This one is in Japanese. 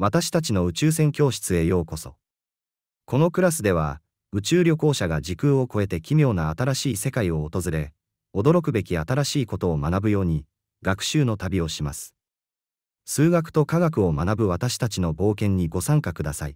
私たちの宇宙船教室へようこそ。このクラスでは、宇宙旅行者が時空を超えて奇妙な新しい世界を訪れ、驚くべき新しいことを学ぶように、学習の旅をします。数学と科学を学ぶ私たちの冒険にご参加ください。